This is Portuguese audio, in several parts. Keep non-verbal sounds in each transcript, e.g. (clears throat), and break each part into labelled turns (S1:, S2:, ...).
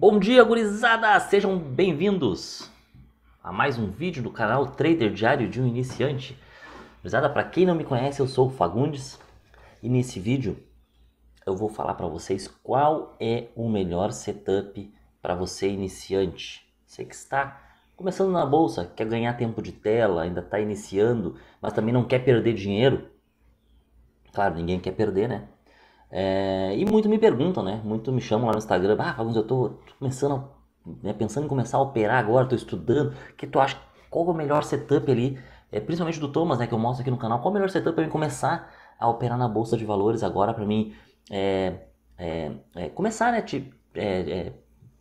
S1: Bom dia, gurizada! Sejam bem-vindos a mais um vídeo do canal Trader Diário de um Iniciante. Gurizada, para quem não me conhece, eu sou o Fagundes e nesse vídeo eu vou falar para vocês qual é o melhor setup para você iniciante. Você que está começando na bolsa, quer ganhar tempo de tela, ainda está iniciando, mas também não quer perder dinheiro. Claro, ninguém quer perder, né? É, e muito me perguntam, né? Muito me chamam lá no Instagram, ah, Fagundes, eu tô, começando, né, pensando em começar a operar agora, tô estudando, que tu acha, qual é o melhor setup ali, é, principalmente do Thomas, né, que eu mostro aqui no canal, qual é o melhor setup para mim começar a operar na Bolsa de Valores agora, para mim é, é, é, começar, né, te,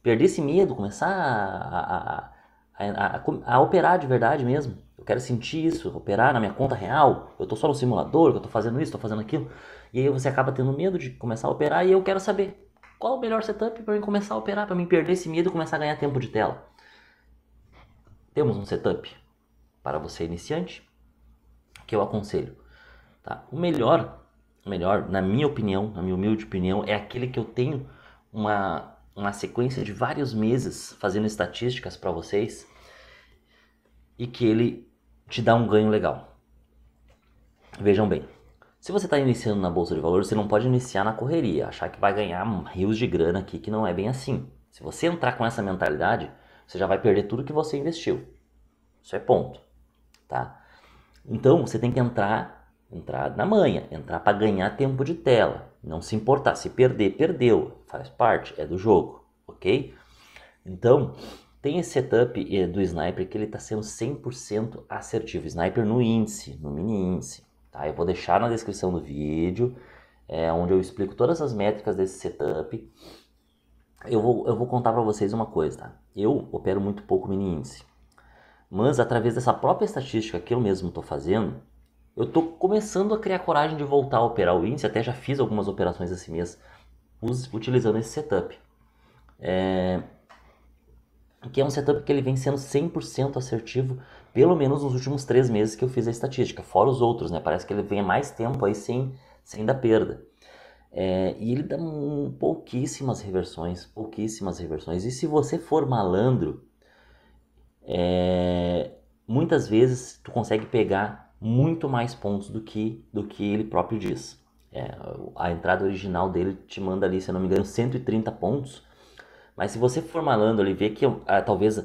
S1: perder esse medo, começar a, a, a, a operar de verdade mesmo, eu quero sentir isso, operar na minha conta real, eu tô só no simulador, eu tô fazendo isso, tô fazendo aquilo... E aí você acaba tendo medo de começar a operar e eu quero saber qual o melhor setup para mim começar a operar, para mim perder esse medo e começar a ganhar tempo de tela. Temos um setup para você iniciante que eu aconselho. Tá? O melhor, melhor, na minha opinião, na minha humilde opinião, é aquele que eu tenho uma uma sequência de vários meses fazendo estatísticas para vocês e que ele te dá um ganho legal. Vejam bem, se você está iniciando na bolsa de valores, você não pode iniciar na correria, achar que vai ganhar rios de grana aqui, que não é bem assim. Se você entrar com essa mentalidade, você já vai perder tudo que você investiu. Isso é ponto, tá? Então você tem que entrar, entrar na manha, entrar para ganhar tempo de tela, não se importar, se perder, perdeu, faz parte, é do jogo, ok? Então tem esse setup eh, do sniper que ele está sendo 100% assertivo, sniper no índice, no mini índice. Tá? Eu vou deixar na descrição do vídeo, é, onde eu explico todas as métricas desse setup. Eu vou, eu vou contar para vocês uma coisa, tá? Eu opero muito pouco mini índice, mas através dessa própria estatística que eu mesmo estou fazendo, eu estou começando a criar coragem de voltar a operar o índice, até já fiz algumas operações esse mês utilizando esse setup. É... Que é um setup que ele vem sendo 100% assertivo pelo menos nos últimos três meses que eu fiz a estatística, fora os outros, né? Parece que ele vem mais tempo aí sem, sem dar perda. É, e ele dá um, pouquíssimas reversões, pouquíssimas reversões. E se você for malandro, é, muitas vezes tu consegue pegar muito mais pontos do que, do que ele próprio diz. É, a entrada original dele te manda ali, se eu não me engano, 130 pontos. Mas se você for malandro, ele vê que ah, talvez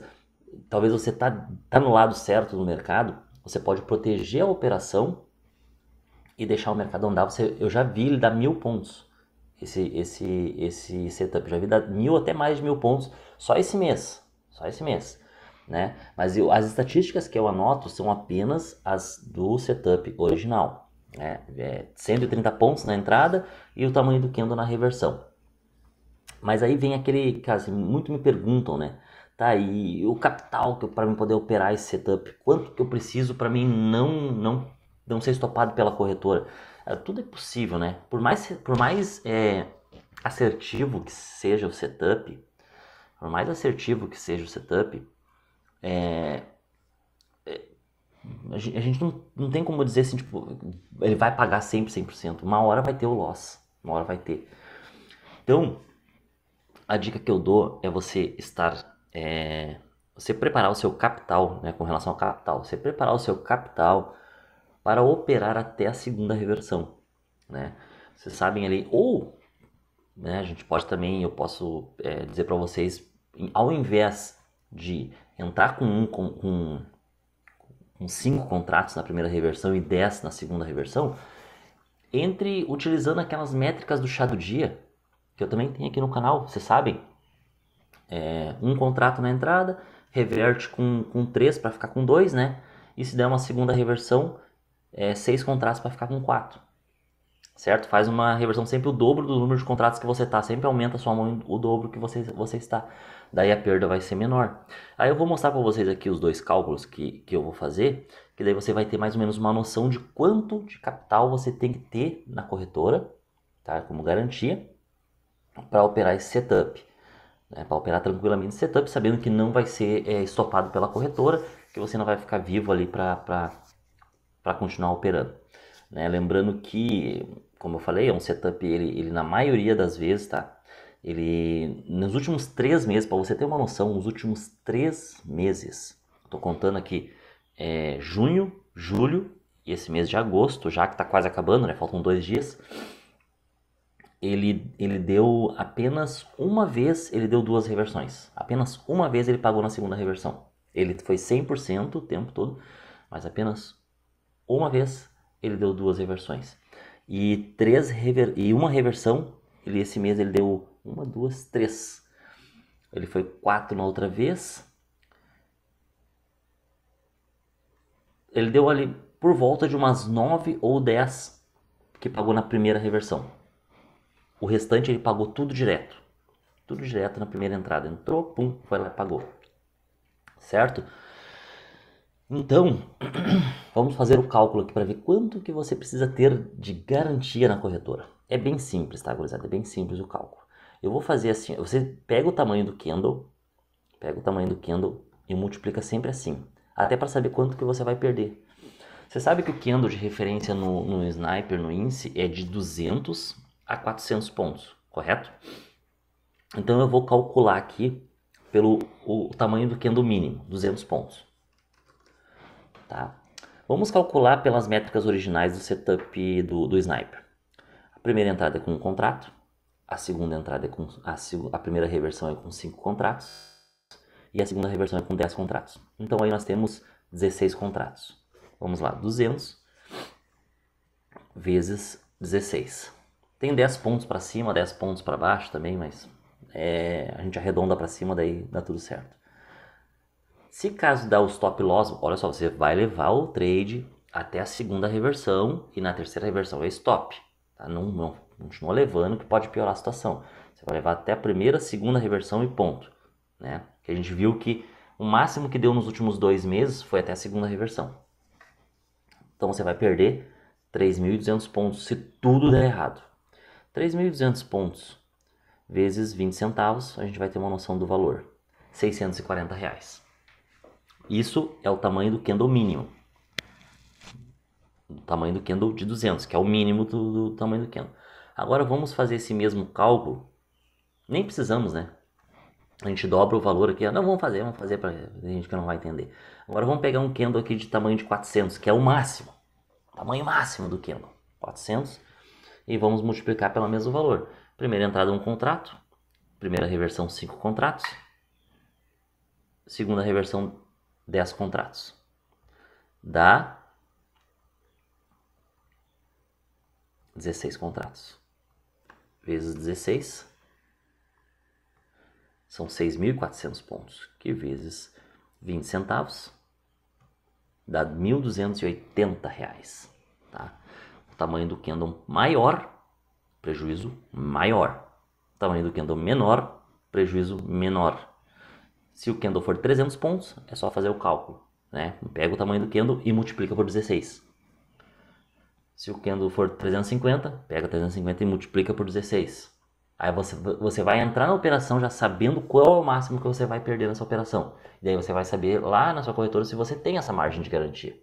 S1: talvez você tá, tá no lado certo do mercado, você pode proteger a operação e deixar o mercado andar. Você, eu já vi ele dar mil pontos, esse, esse, esse setup. Já vi dar mil até mais de mil pontos só esse mês. Só esse mês. Né? Mas eu, as estatísticas que eu anoto são apenas as do setup original. Né? É 130 pontos na entrada e o tamanho do candle na reversão. Mas aí vem aquele caso, assim, muito me perguntam, né? tá aí o capital que para mim poder operar esse setup, quanto que eu preciso para mim não não não ser estopado pela corretora. É, tudo é possível, né? Por mais por mais é, assertivo que seja o setup, por mais assertivo que seja o setup, é, é a gente não, não tem como dizer assim, tipo, ele vai pagar sempre 100%, 100%. Uma hora vai ter o loss, uma hora vai ter. Então, a dica que eu dou é você estar é, você preparar o seu capital, né, com relação ao capital, você preparar o seu capital para operar até a segunda reversão, né? Vocês sabem ali, ou né, a gente pode também, eu posso é, dizer para vocês, ao invés de entrar com um com, com, com cinco contratos na primeira reversão e 10 na segunda reversão, entre utilizando aquelas métricas do chá do dia, que eu também tenho aqui no canal, vocês sabem, é, um contrato na entrada, reverte com, com três para ficar com dois, né? E se der uma segunda reversão, é, seis contratos para ficar com quatro. Certo? Faz uma reversão sempre o dobro do número de contratos que você está, sempre aumenta a sua mão o dobro que você, você está. Daí a perda vai ser menor. Aí eu vou mostrar para vocês aqui os dois cálculos que, que eu vou fazer, que daí você vai ter mais ou menos uma noção de quanto de capital você tem que ter na corretora, tá? Como garantia, para operar esse setup né, para operar tranquilamente o setup, sabendo que não vai ser é, estopado pela corretora, que você não vai ficar vivo ali para continuar operando. Né? Lembrando que, como eu falei, é um setup, ele, ele na maioria das vezes, tá? Ele, nos últimos três meses, para você ter uma noção, nos últimos três meses, estou contando aqui, é, junho, julho e esse mês de agosto, já que está quase acabando, né? Faltam dois dias ele, ele deu apenas uma vez, ele deu duas reversões. Apenas uma vez ele pagou na segunda reversão. Ele foi 100% o tempo todo, mas apenas uma vez ele deu duas reversões. E três rever... e uma reversão, ele esse mês ele deu uma, duas, três. Ele foi quatro na outra vez. Ele deu ali por volta de umas nove ou dez que pagou na primeira reversão. O restante ele pagou tudo direto. Tudo direto na primeira entrada. Entrou, pum, foi lá e pagou. Certo? Então, (clears throat) vamos fazer o cálculo aqui para ver quanto que você precisa ter de garantia na corretora. É bem simples, tá, gurizada? É bem simples o cálculo. Eu vou fazer assim, você pega o tamanho do candle, pega o tamanho do candle e multiplica sempre assim, até para saber quanto que você vai perder. Você sabe que o candle de referência no, no Sniper, no INSE, é de 200 a 400 pontos, correto? Então eu vou calcular aqui pelo o tamanho do candle mínimo, 200 pontos. Tá? Vamos calcular pelas métricas originais do setup do, do Sniper. A primeira entrada é com um contrato, a segunda entrada é com a, a primeira reversão é com 5 contratos e a segunda reversão é com 10 contratos. Então aí nós temos 16 contratos. Vamos lá, 200 vezes 16. Tem 10 pontos para cima, 10 pontos para baixo também, mas é, a gente arredonda para cima, daí dá tudo certo. Se caso dá o stop loss, olha só, você vai levar o trade até a segunda reversão e na terceira reversão é stop. Tá? Não, não continua levando que pode piorar a situação. Você vai levar até a primeira, segunda reversão e ponto. Né? Que a gente viu que o máximo que deu nos últimos dois meses foi até a segunda reversão. Então você vai perder 3.200 pontos se tudo der errado. 3.200 pontos vezes 20 centavos, a gente vai ter uma noção do valor, 640 reais. Isso é o tamanho do candle mínimo. O tamanho do candle de 200, que é o mínimo do, do tamanho do candle. Agora vamos fazer esse mesmo cálculo. Nem precisamos, né? A gente dobra o valor aqui. Não, vamos fazer, vamos fazer para a gente que não vai entender. Agora vamos pegar um candle aqui de tamanho de 400, que é o máximo. Tamanho máximo do candle. 400 e vamos multiplicar pelo mesmo valor. Primeira entrada, um contrato. Primeira reversão, cinco contratos. Segunda reversão, 10 contratos. Dá 16 contratos. Vezes 16 são 6.400 pontos, que vezes 20 centavos dá 1.280 reais. Tá? Tamanho do candle maior, prejuízo maior. Tamanho do candle menor, prejuízo menor. Se o candle for 300 pontos, é só fazer o cálculo. Né? Pega o tamanho do candle e multiplica por 16. Se o candle for 350, pega 350 e multiplica por 16. Aí você, você vai entrar na operação já sabendo qual é o máximo que você vai perder nessa operação. E daí você vai saber lá na sua corretora se você tem essa margem de garantia.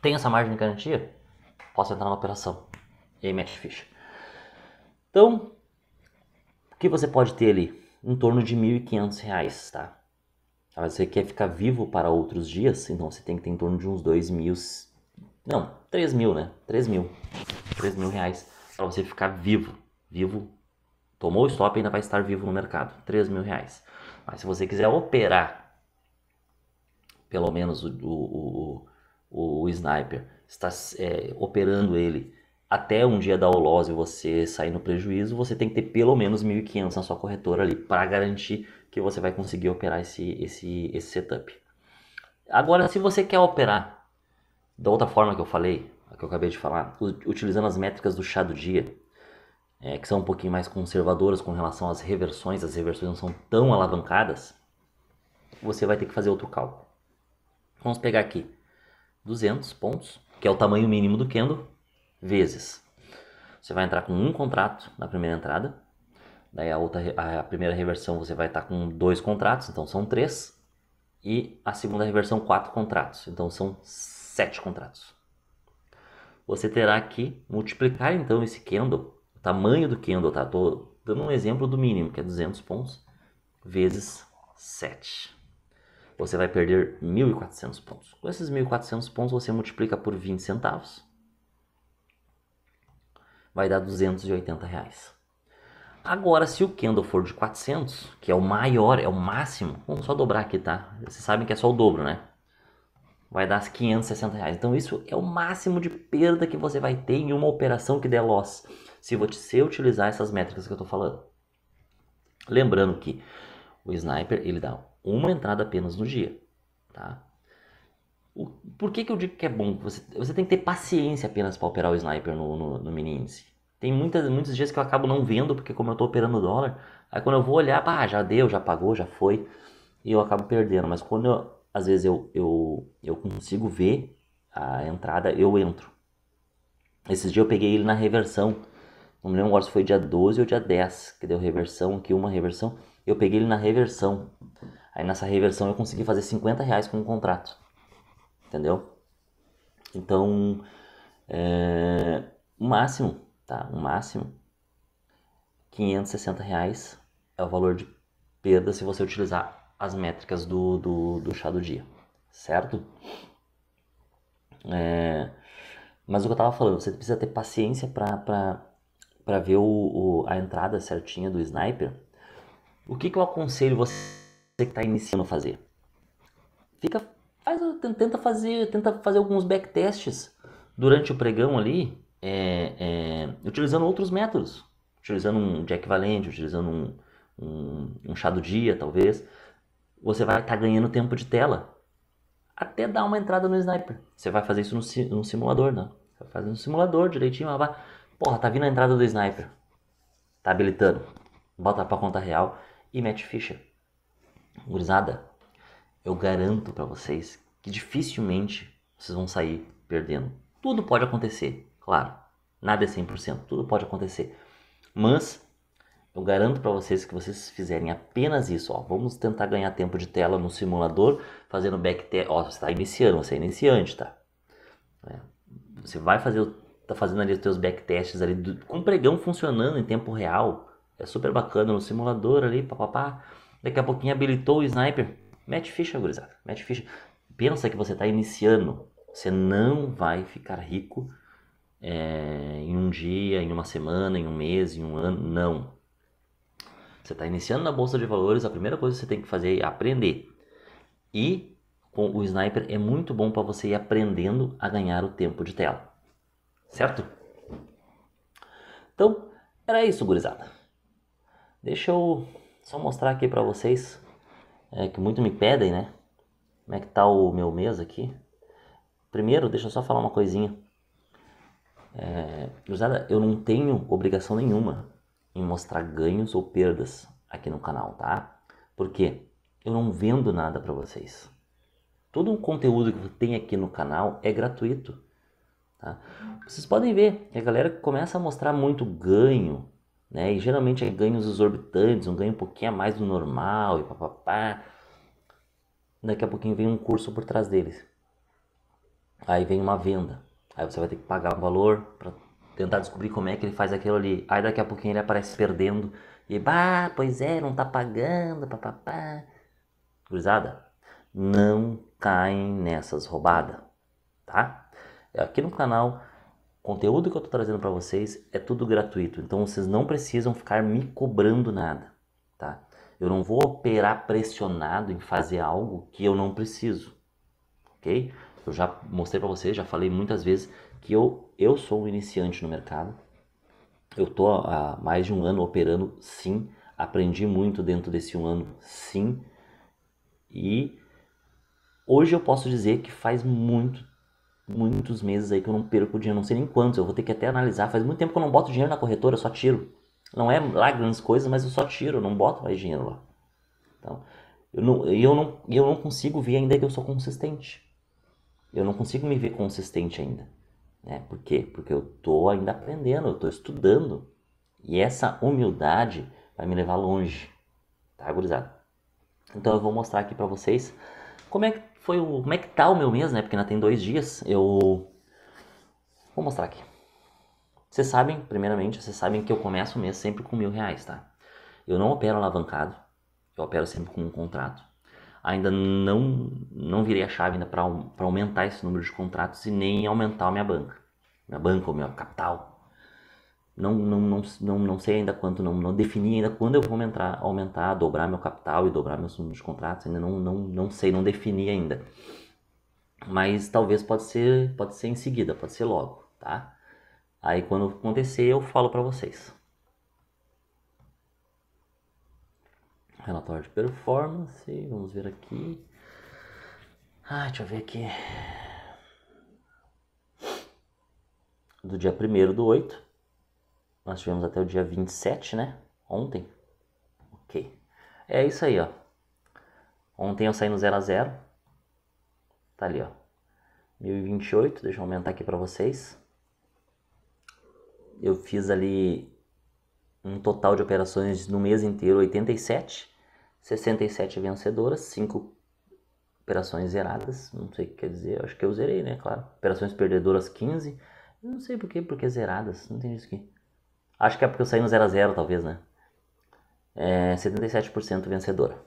S1: Tem essa margem de garantia? posso entrar na operação. E aí mete ficha. Então, o que você pode ter ali? Em torno de R$ 1.500, tá? tá você quer ficar vivo para outros dias, então você tem que ter em torno de uns dois mil, não, três mil, né? Três mil, três mil reais para você ficar vivo, vivo. Tomou o stop ainda vai estar vivo no mercado, três mil reais. Mas se você quiser operar, pelo menos o, o, o, o sniper está é, operando ele até um dia da holose você sair no prejuízo, você tem que ter pelo menos 1.500 na sua corretora ali para garantir que você vai conseguir operar esse, esse, esse setup. Agora, se você quer operar da outra forma que eu falei, que eu acabei de falar, utilizando as métricas do chá do dia, é, que são um pouquinho mais conservadoras com relação às reversões, as reversões não são tão alavancadas, você vai ter que fazer outro cálculo. Vamos pegar aqui 200 pontos que é o tamanho mínimo do candle, vezes. Você vai entrar com um contrato na primeira entrada, daí a, outra, a primeira reversão você vai estar com dois contratos, então são três, e a segunda reversão quatro contratos, então são sete contratos. Você terá que multiplicar então esse candle, o tamanho do candle, tá? dando um exemplo do mínimo, que é 200 pontos, vezes 7 você vai perder 1.400 pontos. Com esses 1.400 pontos, você multiplica por 20 centavos. Vai dar 280 reais. Agora, se o candle for de 400, que é o maior, é o máximo, vamos só dobrar aqui, tá? Vocês sabem que é só o dobro, né? Vai dar 560 reais. Então, isso é o máximo de perda que você vai ter em uma operação que der loss, se você utilizar essas métricas que eu estou falando. Lembrando que o sniper, ele dá uma entrada apenas no dia, tá? O, por que, que eu digo que é bom? Você, você tem que ter paciência apenas para operar o sniper no, no, no mini índice. Tem muitas, muitos dias que eu acabo não vendo, porque como eu estou operando dólar, aí quando eu vou olhar, pá, já deu, já pagou, já foi, e eu acabo perdendo. Mas quando eu, às vezes eu, eu, eu consigo ver a entrada, eu entro. Esses dias eu peguei ele na reversão. Não me lembro agora se foi dia 12 ou dia 10, que deu reversão aqui, uma reversão. Eu peguei ele na reversão. Aí nessa reversão eu consegui fazer 50 reais com o contrato. Entendeu? Então, é, o máximo, tá? O máximo, 560 reais é o valor de perda se você utilizar as métricas do, do, do chá do dia, certo? É, mas o que eu tava falando, você precisa ter paciência para ver o, o, a entrada certinha do sniper. O que, que eu aconselho você que está iniciando a fazer. Fica, faz, tenta fazer, tenta fazer alguns backtests durante o pregão ali, é, é, utilizando outros métodos, utilizando um Jack Valente, utilizando um, um, um chá do dia, talvez. Você vai estar tá ganhando tempo de tela até dar uma entrada no sniper. Você vai fazer isso no, no simulador, né? Você vai fazer no simulador direitinho, vai... Porra, tá vindo a entrada do sniper. Tá habilitando. Bota para conta real e mete ficha. Gurizada, eu garanto para vocês que dificilmente vocês vão sair perdendo. Tudo pode acontecer, claro. Nada é 100%, tudo pode acontecer. Mas eu garanto para vocês que vocês fizerem apenas isso, ó, vamos tentar ganhar tempo de tela no simulador, fazendo backtest, ó, você está iniciando, você é iniciante, tá? É. Você vai fazer, tá fazendo ali os seus backtests ali, com o pregão funcionando em tempo real, é super bacana no simulador ali, papapá. Pá, pá. Daqui a pouquinho habilitou o sniper. Mete ficha, gurizada. Mete ficha. Pensa que você está iniciando. Você não vai ficar rico é, em um dia, em uma semana, em um mês, em um ano. Não. Você está iniciando na bolsa de valores. A primeira coisa que você tem que fazer é aprender. E com o sniper é muito bom para você ir aprendendo a ganhar o tempo de tela. Certo? Então, era isso, gurizada. Deixa eu só mostrar aqui pra vocês, é, que muito me pedem, né? Como é que tá o meu mês aqui. Primeiro, deixa eu só falar uma coisinha. É, eu não tenho obrigação nenhuma em mostrar ganhos ou perdas aqui no canal, tá? Porque eu não vendo nada para vocês. Todo o conteúdo que tem aqui no canal é gratuito. Tá? Vocês podem ver que a galera começa a mostrar muito ganho, né? E geralmente é ganhos exorbitantes, um ganho um pouquinho a mais do normal e papapá. Daqui a pouquinho vem um curso por trás deles. Aí vem uma venda. Aí você vai ter que pagar um valor para tentar descobrir como é que ele faz aquilo ali. Aí daqui a pouquinho ele aparece perdendo. E bah, pois é, não tá pagando, papapá. cruzada não caem nessas roubadas, tá? Aqui no canal conteúdo que eu estou trazendo para vocês é tudo gratuito, então vocês não precisam ficar me cobrando nada, tá? Eu não vou operar pressionado em fazer algo que eu não preciso, ok? Eu já mostrei para vocês, já falei muitas vezes que eu, eu sou um iniciante no mercado, eu estou há mais de um ano operando, sim, aprendi muito dentro desse um ano, sim, e hoje eu posso dizer que faz muito muitos meses aí que eu não perco dinheiro, não sei nem quantos, eu vou ter que até analisar. Faz muito tempo que eu não boto dinheiro na corretora, eu só tiro. Não é lá grandes coisas, mas eu só tiro, eu não boto mais dinheiro lá. Então, eu não, eu não, eu não consigo ver ainda que eu sou consistente. Eu não consigo me ver consistente ainda. Né? Por quê? Porque eu tô ainda aprendendo, eu tô estudando. E essa humildade vai me levar longe, tá, gurizada? Então eu vou mostrar aqui para vocês como é que foi o. Como é que tá o meu mês, né? Porque ainda tem dois dias. Eu. Vou mostrar aqui. Vocês sabem, primeiramente, vocês sabem que eu começo o mês sempre com mil reais, tá? Eu não opero alavancado, eu opero sempre com um contrato. Ainda não não virei a chave ainda para aumentar esse número de contratos e nem aumentar a minha banca. Minha banca ou meu capital, não, não, não, não, não sei ainda quanto, não, não defini ainda quando eu vou aumentar, aumentar, dobrar meu capital e dobrar meus, de contratos, ainda não, não, não sei, não defini ainda. Mas talvez pode ser, pode ser em seguida, pode ser logo, tá? Aí quando acontecer eu falo para vocês. Relatório de performance, vamos ver aqui. Ah, deixa eu ver aqui. Do dia 1 do 8, nós tivemos até o dia 27, né? Ontem. Ok. É isso aí, ó. Ontem eu saí no 0 a 0. Tá ali, ó. 1028, deixa eu aumentar aqui pra vocês. Eu fiz ali um total de operações no mês inteiro 87, 67 vencedoras, 5 operações zeradas, não sei o que quer dizer, acho que eu zerei, né, claro. Operações perdedoras 15, não sei por quê, porque zeradas, não tem isso aqui. Acho que é porque eu saí no 0x0, talvez, né? É 77% vencedora.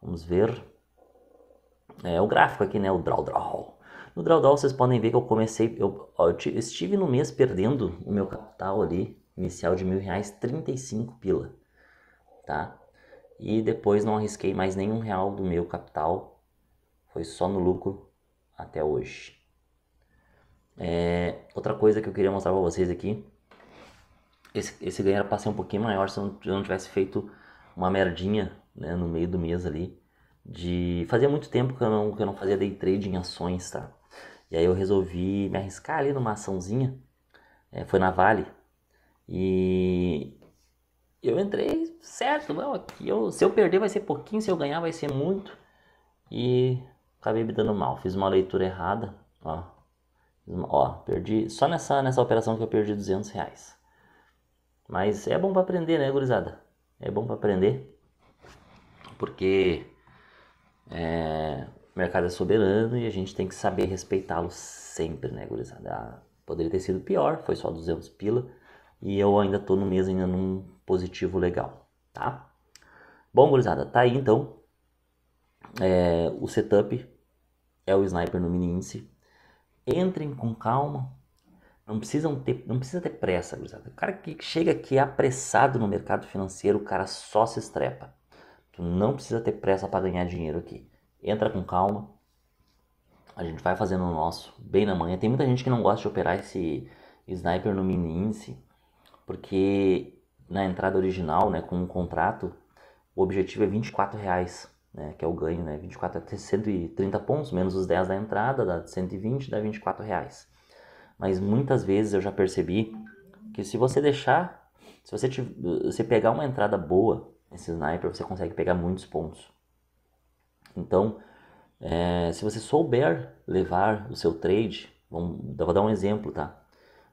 S1: Vamos ver. É o gráfico aqui, né? O draw draw. No draw draw vocês podem ver que eu comecei, eu, eu estive no mês perdendo o meu capital ali, inicial de mil reais, 35 pila, tá? E depois não arrisquei mais nenhum real do meu capital, foi só no lucro até hoje. É, outra coisa que eu queria mostrar para vocês aqui esse, esse ganho era pra ser um pouquinho maior se eu não, eu não tivesse feito uma merdinha né, no meio do mês ali. De. Fazia muito tempo que eu, não, que eu não fazia day trade em ações, tá? E aí eu resolvi me arriscar ali numa açãozinha. É, foi na Vale. E eu entrei certo, não. Aqui eu, se eu perder vai ser pouquinho, se eu ganhar vai ser muito. E acabei me dando mal. Fiz uma leitura errada. Ó, ó perdi. Só nessa, nessa operação que eu perdi 200 reais. Mas é bom para aprender, né, gurizada? É bom para aprender, porque é, o mercado é soberano e a gente tem que saber respeitá-lo sempre, né, gurizada? Ah, poderia ter sido pior, foi só 200 pila e eu ainda tô no mês ainda num positivo legal, tá? Bom, gurizada, tá aí então é, o setup é o sniper no mini índice. Entrem com calma, não precisam ter, não precisa ter pressa, gurizada. O cara que chega aqui apressado no mercado financeiro, o cara só se estrepa. Tu não precisa ter pressa para ganhar dinheiro aqui. Entra com calma. A gente vai fazendo o nosso, bem na manhã. Tem muita gente que não gosta de operar esse sniper no mini índice, porque na entrada original, né, com um contrato, o objetivo é 24 reais, né, que é o ganho, né, 24 é 130 pontos, menos os 10 da entrada, dá 120, dá 24 reais mas muitas vezes eu já percebi que se você deixar, se você, te, você pegar uma entrada boa nesse sniper, você consegue pegar muitos pontos. Então, é, se você souber levar o seu trade, vamos, vou dar um exemplo, tá?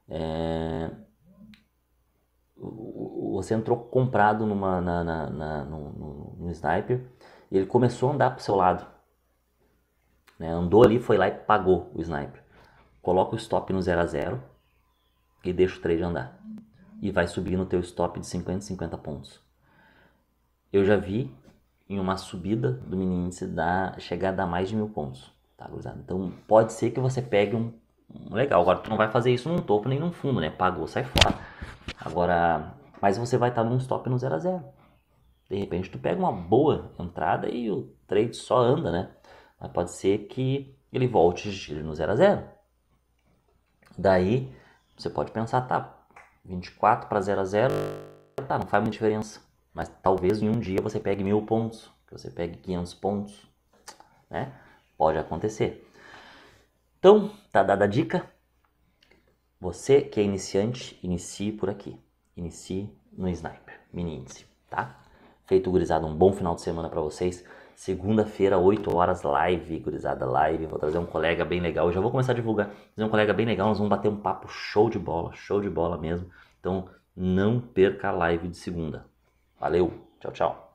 S1: É, você entrou comprado numa, na, na, na no, no, no, sniper e ele começou a andar pro seu lado. Né? Andou ali, foi lá e pagou o sniper coloca o stop no 0 a 0 e deixa o trade andar. E vai subir no teu stop de 50 50 pontos. Eu já vi em uma subida do mini índice da chegada a mais de mil pontos, tá, Então pode ser que você pegue um, um, legal. Agora tu não vai fazer isso num topo nem num fundo, né? Pagou, sai fora. Agora, mas você vai estar num stop no 0 a 0. De repente tu pega uma boa entrada e o trade só anda, né? Mas pode ser que ele volte e no 0 a 0 Daí você pode pensar, tá, 24 para 0 a 0, tá, não faz muita diferença. Mas talvez em um dia você pegue mil pontos, que você pegue 500 pontos, né? Pode acontecer. Então, tá dada a dica. Você que é iniciante, inicie por aqui. Inicie no Sniper, mini índice, tá? Feito gurizada, um bom final de semana para vocês. Segunda-feira, 8 horas, live, gurizada, live. Vou trazer um colega bem legal. Eu já vou começar a divulgar. Trazer um colega bem legal. Nós vamos bater um papo show de bola, show de bola mesmo. Então, não perca a live de segunda. Valeu, tchau, tchau.